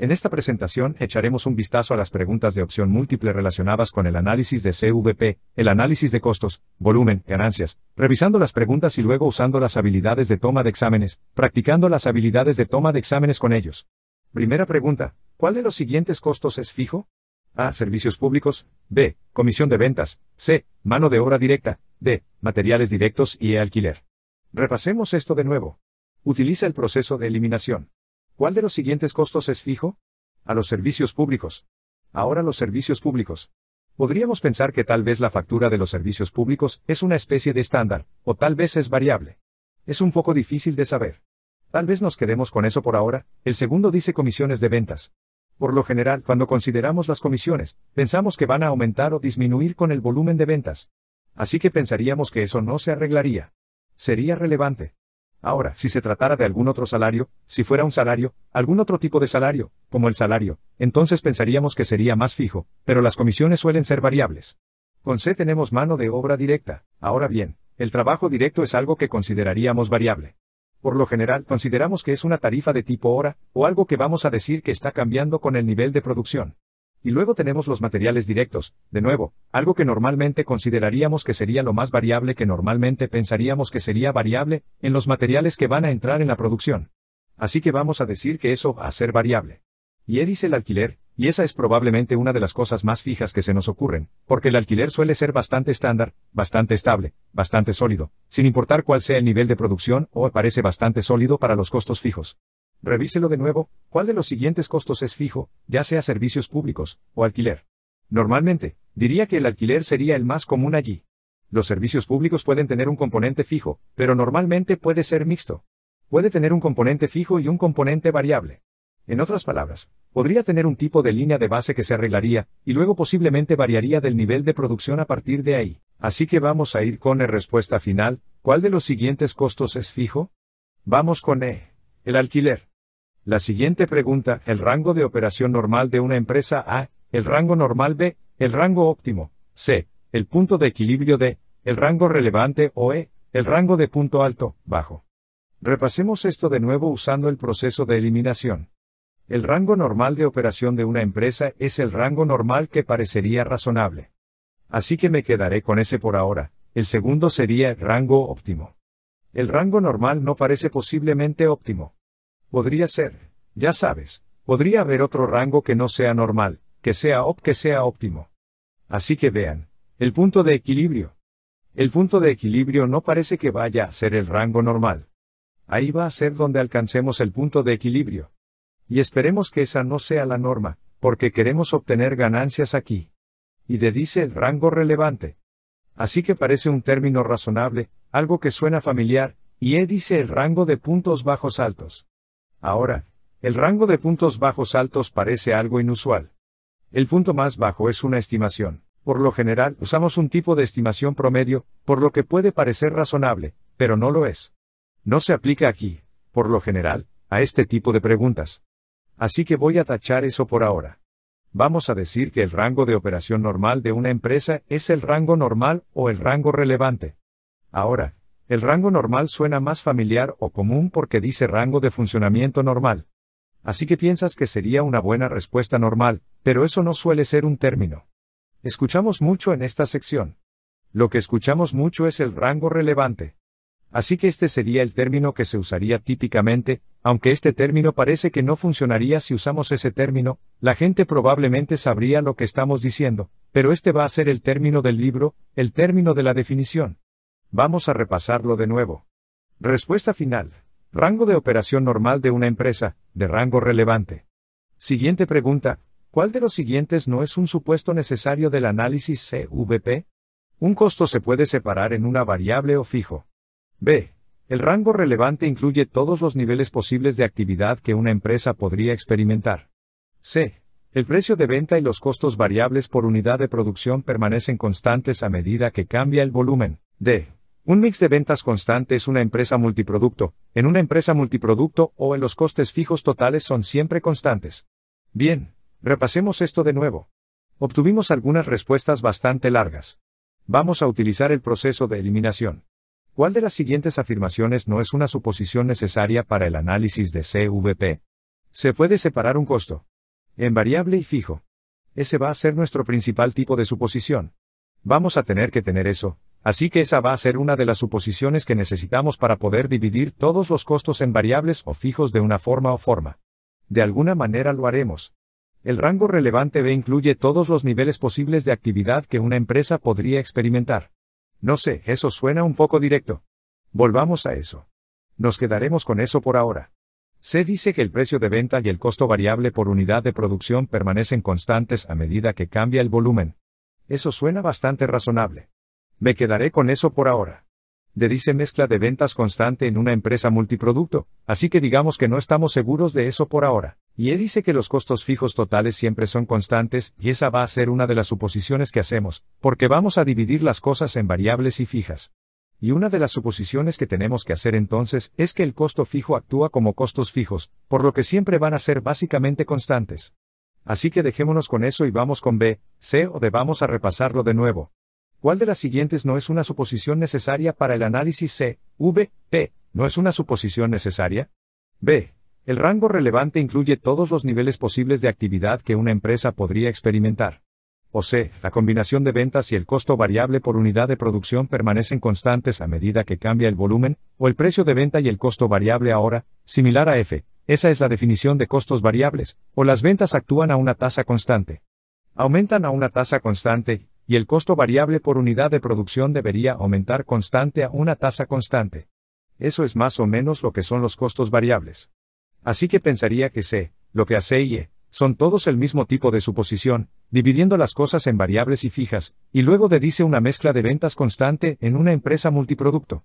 En esta presentación echaremos un vistazo a las preguntas de opción múltiple relacionadas con el análisis de CVP, el análisis de costos, volumen, ganancias, revisando las preguntas y luego usando las habilidades de toma de exámenes, practicando las habilidades de toma de exámenes con ellos. Primera pregunta, ¿cuál de los siguientes costos es fijo? A. Servicios públicos. B. Comisión de ventas. C. Mano de obra directa. D. Materiales directos y e, alquiler. Repasemos esto de nuevo. Utiliza el proceso de eliminación. ¿Cuál de los siguientes costos es fijo? A los servicios públicos. Ahora los servicios públicos. Podríamos pensar que tal vez la factura de los servicios públicos es una especie de estándar, o tal vez es variable. Es un poco difícil de saber. Tal vez nos quedemos con eso por ahora, el segundo dice comisiones de ventas. Por lo general, cuando consideramos las comisiones, pensamos que van a aumentar o disminuir con el volumen de ventas. Así que pensaríamos que eso no se arreglaría. Sería relevante. Ahora, si se tratara de algún otro salario, si fuera un salario, algún otro tipo de salario, como el salario, entonces pensaríamos que sería más fijo, pero las comisiones suelen ser variables. Con C tenemos mano de obra directa. Ahora bien, el trabajo directo es algo que consideraríamos variable. Por lo general consideramos que es una tarifa de tipo hora, o algo que vamos a decir que está cambiando con el nivel de producción. Y luego tenemos los materiales directos, de nuevo, algo que normalmente consideraríamos que sería lo más variable que normalmente pensaríamos que sería variable, en los materiales que van a entrar en la producción. Así que vamos a decir que eso va a ser variable. Y dice el alquiler, y esa es probablemente una de las cosas más fijas que se nos ocurren, porque el alquiler suele ser bastante estándar, bastante estable, bastante sólido, sin importar cuál sea el nivel de producción, o aparece bastante sólido para los costos fijos. Revíselo de nuevo, ¿cuál de los siguientes costos es fijo, ya sea servicios públicos o alquiler? Normalmente, diría que el alquiler sería el más común allí. Los servicios públicos pueden tener un componente fijo, pero normalmente puede ser mixto. Puede tener un componente fijo y un componente variable. En otras palabras, podría tener un tipo de línea de base que se arreglaría, y luego posiblemente variaría del nivel de producción a partir de ahí. Así que vamos a ir con E respuesta final, ¿cuál de los siguientes costos es fijo? Vamos con E. El alquiler. La siguiente pregunta, el rango de operación normal de una empresa A, el rango normal B, el rango óptimo, C, el punto de equilibrio D, el rango relevante o E, el rango de punto alto, bajo. Repasemos esto de nuevo usando el proceso de eliminación. El rango normal de operación de una empresa es el rango normal que parecería razonable. Así que me quedaré con ese por ahora, el segundo sería rango óptimo. El rango normal no parece posiblemente óptimo. Podría ser, ya sabes, podría haber otro rango que no sea normal, que sea op que sea óptimo. Así que vean, el punto de equilibrio. El punto de equilibrio no parece que vaya a ser el rango normal. Ahí va a ser donde alcancemos el punto de equilibrio. Y esperemos que esa no sea la norma, porque queremos obtener ganancias aquí. Y de dice el rango relevante. Así que parece un término razonable, algo que suena familiar, y E dice el rango de puntos bajos altos. Ahora, el rango de puntos bajos altos parece algo inusual. El punto más bajo es una estimación. Por lo general, usamos un tipo de estimación promedio, por lo que puede parecer razonable, pero no lo es. No se aplica aquí, por lo general, a este tipo de preguntas. Así que voy a tachar eso por ahora. Vamos a decir que el rango de operación normal de una empresa es el rango normal o el rango relevante. Ahora, el rango normal suena más familiar o común porque dice rango de funcionamiento normal. Así que piensas que sería una buena respuesta normal, pero eso no suele ser un término. Escuchamos mucho en esta sección. Lo que escuchamos mucho es el rango relevante. Así que este sería el término que se usaría típicamente, aunque este término parece que no funcionaría si usamos ese término, la gente probablemente sabría lo que estamos diciendo, pero este va a ser el término del libro, el término de la definición. Vamos a repasarlo de nuevo. Respuesta final. Rango de operación normal de una empresa, de rango relevante. Siguiente pregunta. ¿Cuál de los siguientes no es un supuesto necesario del análisis CVP? Un costo se puede separar en una variable o fijo. B. El rango relevante incluye todos los niveles posibles de actividad que una empresa podría experimentar. C. El precio de venta y los costos variables por unidad de producción permanecen constantes a medida que cambia el volumen. D. Un mix de ventas constante es una empresa multiproducto, en una empresa multiproducto o en los costes fijos totales son siempre constantes. Bien, repasemos esto de nuevo. Obtuvimos algunas respuestas bastante largas. Vamos a utilizar el proceso de eliminación. ¿Cuál de las siguientes afirmaciones no es una suposición necesaria para el análisis de CVP? Se puede separar un costo. En variable y fijo. Ese va a ser nuestro principal tipo de suposición. Vamos a tener que tener eso, Así que esa va a ser una de las suposiciones que necesitamos para poder dividir todos los costos en variables o fijos de una forma o forma. De alguna manera lo haremos. El rango relevante B incluye todos los niveles posibles de actividad que una empresa podría experimentar. No sé, eso suena un poco directo. Volvamos a eso. Nos quedaremos con eso por ahora. Se dice que el precio de venta y el costo variable por unidad de producción permanecen constantes a medida que cambia el volumen. Eso suena bastante razonable. Me quedaré con eso por ahora. De dice mezcla de ventas constante en una empresa multiproducto, así que digamos que no estamos seguros de eso por ahora. Y E dice que los costos fijos totales siempre son constantes, y esa va a ser una de las suposiciones que hacemos, porque vamos a dividir las cosas en variables y fijas. Y una de las suposiciones que tenemos que hacer entonces es que el costo fijo actúa como costos fijos, por lo que siempre van a ser básicamente constantes. Así que dejémonos con eso y vamos con B, C o D vamos a repasarlo de nuevo. ¿Cuál de las siguientes no es una suposición necesaria para el análisis C, V, no es una suposición necesaria? B. El rango relevante incluye todos los niveles posibles de actividad que una empresa podría experimentar. O C. La combinación de ventas y el costo variable por unidad de producción permanecen constantes a medida que cambia el volumen, o el precio de venta y el costo variable ahora, similar a F. Esa es la definición de costos variables, o las ventas actúan a una tasa constante. Aumentan a una tasa constante, y el costo variable por unidad de producción debería aumentar constante a una tasa constante. Eso es más o menos lo que son los costos variables. Así que pensaría que C, lo que hace y E, son todos el mismo tipo de suposición, dividiendo las cosas en variables y fijas, y luego dice una mezcla de ventas constante en una empresa multiproducto.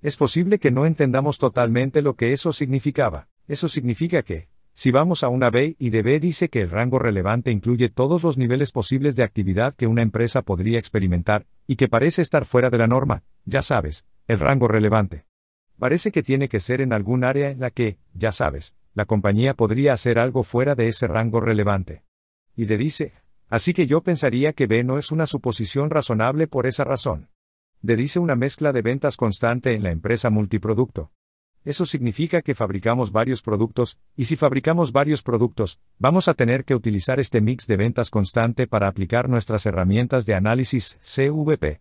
Es posible que no entendamos totalmente lo que eso significaba. Eso significa que, si vamos a una B y de B dice que el rango relevante incluye todos los niveles posibles de actividad que una empresa podría experimentar, y que parece estar fuera de la norma, ya sabes, el rango relevante. Parece que tiene que ser en algún área en la que, ya sabes, la compañía podría hacer algo fuera de ese rango relevante. Y de dice, así que yo pensaría que B no es una suposición razonable por esa razón. De dice una mezcla de ventas constante en la empresa multiproducto eso significa que fabricamos varios productos, y si fabricamos varios productos, vamos a tener que utilizar este mix de ventas constante para aplicar nuestras herramientas de análisis CVP.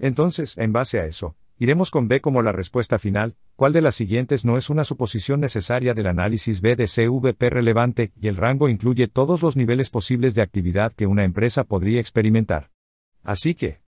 Entonces, en base a eso, iremos con B como la respuesta final, cuál de las siguientes no es una suposición necesaria del análisis B de CVP relevante, y el rango incluye todos los niveles posibles de actividad que una empresa podría experimentar. Así que,